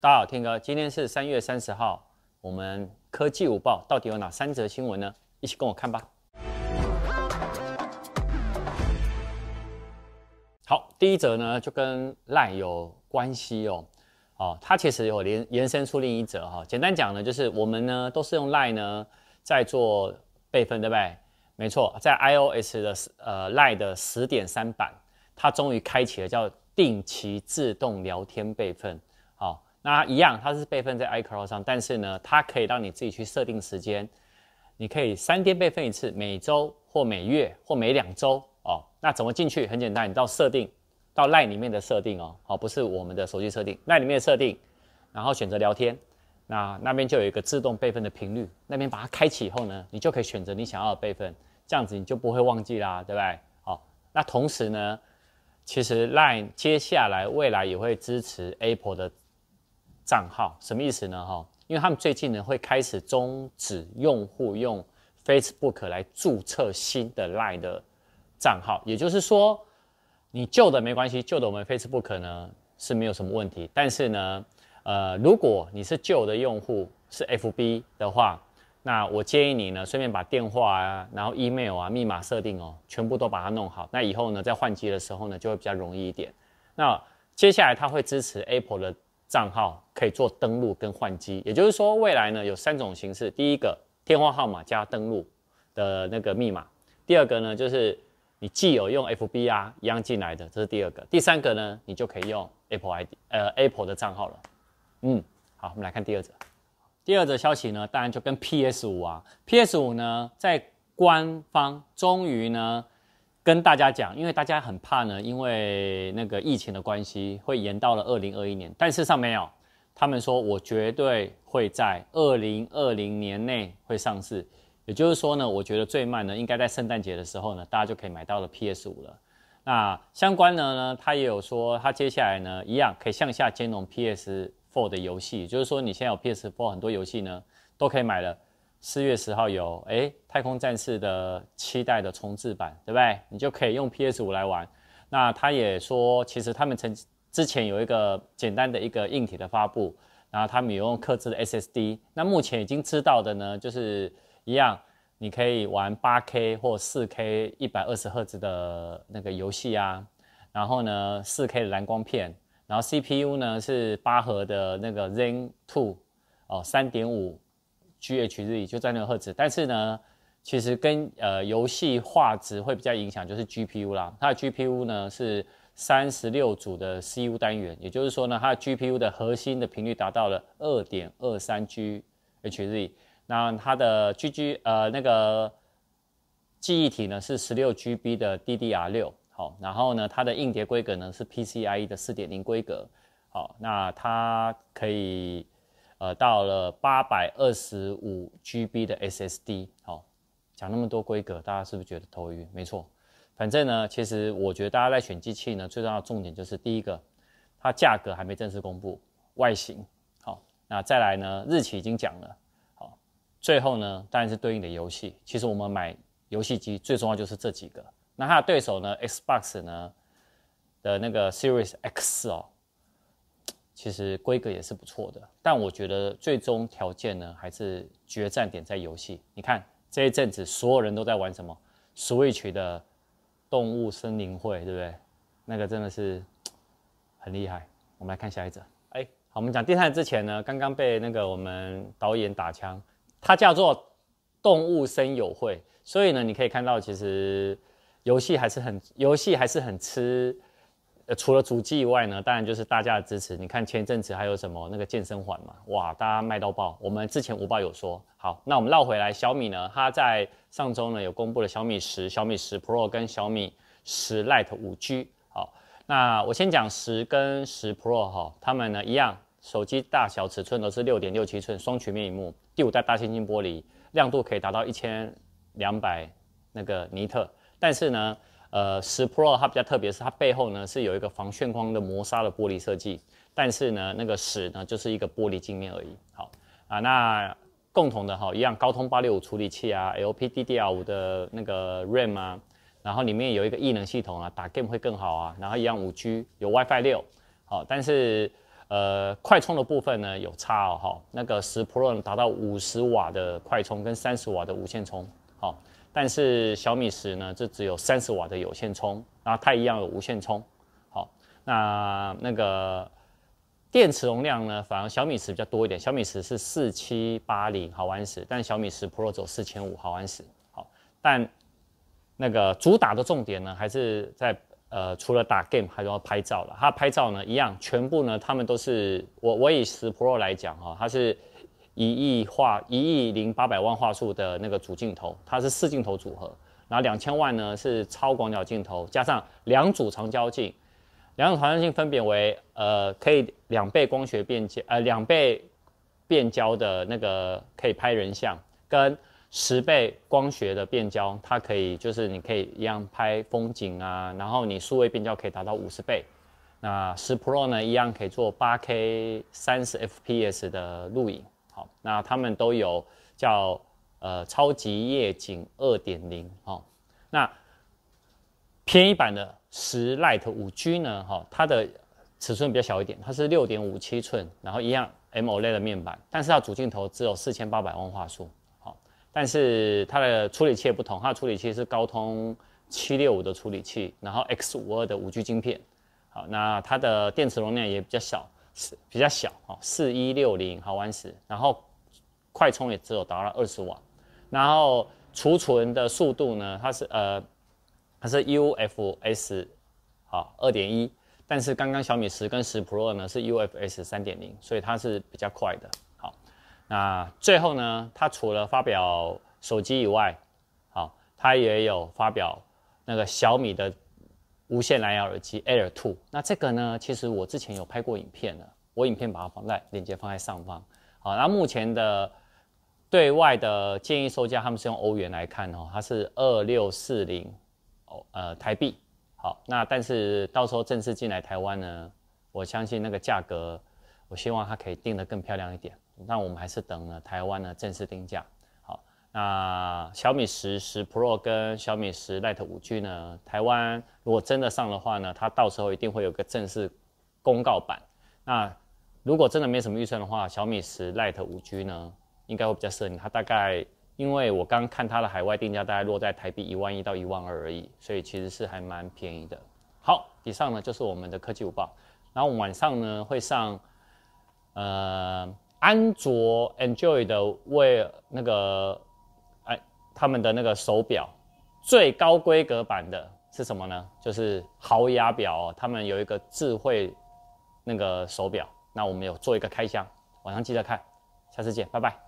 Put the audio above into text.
大家好，天哥，今天是三月三十号，我们科技午报到底有哪三则新闻呢？一起跟我看吧。好，第一则呢就跟赖有关系哦，哦，它其实有延延伸出另一则哈。简单讲呢，就是我们呢都是用赖呢在做备份，对不对？没错，在 iOS 的呃赖的十点三版，它终于开启了叫定期自动聊天备份。那一样，它是备份在 iCloud 上，但是呢，它可以让你自己去设定时间，你可以三天备份一次，每周或每月或每两周哦。那怎么进去？很简单，你到设定，到 Line 里面的设定哦，好，不是我们的手机设定，Line 里面的设定，然后选择聊天，那那边就有一个自动备份的频率，那边把它开启以后呢，你就可以选择你想要的备份，这样子你就不会忘记啦，对不对？好，那同时呢，其实 Line 接下来未来也会支持 Apple 的。账号什么意思呢？哈，因为他们最近呢会开始终止用户用 Facebook 来注册新的 Line 的账号，也就是说，你旧的没关系，旧的我们 Facebook 呢是没有什么问题。但是呢，呃，如果你是旧的用户是 FB 的话，那我建议你呢，顺便把电话啊，然后 email 啊，密码设定哦，全部都把它弄好。那以后呢，在换机的时候呢，就会比较容易一点。那接下来它会支持 Apple 的。账号可以做登录跟换机，也就是说，未来呢有三种形式：第一个，电话号码加登录的那个密码；第二个呢，就是你既有用 F B R 一样进来的，这是第二个；第三个呢，你就可以用 Apple ID，呃，Apple 的账号了。嗯，好，我们来看第二则。第二则消息呢，当然就跟 P S 五啊，P S 五呢，在官方终于呢。跟大家讲，因为大家很怕呢，因为那个疫情的关系会延到了二零二一年，但事实上没有。他们说我绝对会在二零二零年内会上市，也就是说呢，我觉得最慢呢应该在圣诞节的时候呢，大家就可以买到了 PS 五了。那相关呢呢，他也有说，他接下来呢一样可以向下兼容 PS Four 的游戏，就是说你现在有 PS Four 很多游戏呢都可以买了。四月十号有哎，太空战士的期待的重置版，对不对？你就可以用 PS 五来玩。那他也说，其实他们曾之前有一个简单的一个硬体的发布，然后他们有用刻制的 SSD。那目前已经知道的呢，就是一样，你可以玩八 K 或四 K 一百二十赫兹的那个游戏啊。然后呢，四 K 的蓝光片，然后 CPU 呢是八核的那个 Zen Two 哦，三点五。G H Z 就在那个赫兹，但是呢，其实跟呃游戏画质会比较影响，就是 G P U 啦。它的 G P U 呢是三十六组的 C U 单元，也就是说呢，它的 G P U 的核心的频率达到了二点二三 G H Z。那它的 G G 呃那个记忆体呢是十六 G B 的 D D R 六。好，然后呢，它的硬碟规格呢是 P C I E 的四点零规格。好，那它可以。呃，到了八百二十五 GB 的 SSD，好，讲那么多规格，大家是不是觉得头晕？没错，反正呢，其实我觉得大家在选机器呢，最重要的重点就是第一个，它价格还没正式公布，外形好，那再来呢，日期已经讲了，好，最后呢，当然是对应的游戏。其实我们买游戏机最重要就是这几个。那它的对手呢，Xbox 呢的那个 Series X 哦。其实规格也是不错的，但我觉得最终条件呢，还是决战点在游戏。你看这一阵子，所有人都在玩什么 Switch 的动物森林会，对不对？那个真的是很厉害。我们来看下一阵。哎，好，我们讲第三之前呢，刚刚被那个我们导演打枪，它叫做动物森友会。所以呢，你可以看到，其实游戏还是很游戏还是很吃。除了主机以外呢，当然就是大家的支持。你看前阵子还有什么那个健身环嘛，哇，大家卖到爆。我们之前五宝有说好，那我们绕回来，小米呢，它在上周呢有公布了小米十、小米十 Pro 跟小米十 Lite 五 G。好，那我先讲十跟十 Pro 哈，它们呢一样，手机大小尺寸都是六点六七寸，双曲面屏幕，第五代大猩猩玻璃，亮度可以达到一千两百那个尼特，但是呢。呃，十 Pro 它比较特别，是它背后呢是有一个防眩光的磨砂的玻璃设计，但是呢那个十呢就是一个玻璃镜面而已。好啊，那共同的哈一样高通八六五处理器啊，LPDDR 五的那个 RAM 啊，然后里面有一个异能系统啊，打 game 会更好啊，然后一样五 G 有 WiFi 六，好，但是呃快充的部分呢有差哦，哈，那个十 Pro 能达到五十瓦的快充跟三十瓦的无线充，好。但是小米十呢，就只有三十瓦的有线充，然后它一样有无线充。好，那那个电池容量呢，反而小米十比较多一点。小米十是四七八零毫安时，但小米十 Pro 走四千五毫安时。好，但那个主打的重点呢，还是在呃，除了打 game 还要拍照了。它拍照呢一样，全部呢，它们都是我，我以十 Pro 来讲哈，它是。一亿画一亿零八百万画素的那个主镜头，它是四镜头组合，然后两千万呢是超广角镜头，加上两组长焦镜，两种长焦镜分别为呃可以两倍光学变焦，呃两倍变焦的那个可以拍人像，跟十倍光学的变焦，它可以就是你可以一样拍风景啊，然后你数位变焦可以达到五十倍，那十 Pro 呢一样可以做八 K 三十 FPS 的录影。那它们都有叫呃超级夜景二点零哈，那便宜版的十 Lite 五 G 呢哈，它的尺寸比较小一点，它是六点五七寸，然后一样 MOLED 面板，但是它主镜头只有四千八百万画素，好，但是它的处理器也不同，它的处理器是高通七六五的处理器，然后 X 五二的五 G 晶片，好，那它的电池容量也比较小。比较小，哦，四一六零毫安时，然后快充也只有达到了二十瓦，然后储存的速度呢，它是呃，它是 UFS 好二点一，但是刚刚小米十跟十 Pro 呢是 UFS 三点零，所以它是比较快的。好，那最后呢，它除了发表手机以外，好，它也有发表那个小米的。无线蓝牙耳机 Air Two，那这个呢？其实我之前有拍过影片了，我影片把它放在链接放在上方。好，那目前的对外的建议售价，他们是用欧元来看哦，它是二六四零哦，呃台币。好，那但是到时候正式进来台湾呢，我相信那个价格，我希望它可以定的更漂亮一点。那我们还是等了台湾呢正式定价。那小米十十 Pro 跟小米十 Lite 五 G 呢？台湾如果真的上的话呢，它到时候一定会有个正式公告版。那如果真的没什么预算的话，小米十 Lite 五 G 呢，应该会比较适合你。它大概因为我刚看它的海外定价，大概落在台币一万一到一万二而已，所以其实是还蛮便宜的。好，以上呢就是我们的科技舞报。然后晚上呢会上，呃，安卓 Enjoy 的为那个。他们的那个手表，最高规格版的是什么呢？就是豪雅表，他们有一个智慧那个手表，那我们有做一个开箱，晚上记得看，下次见，拜拜。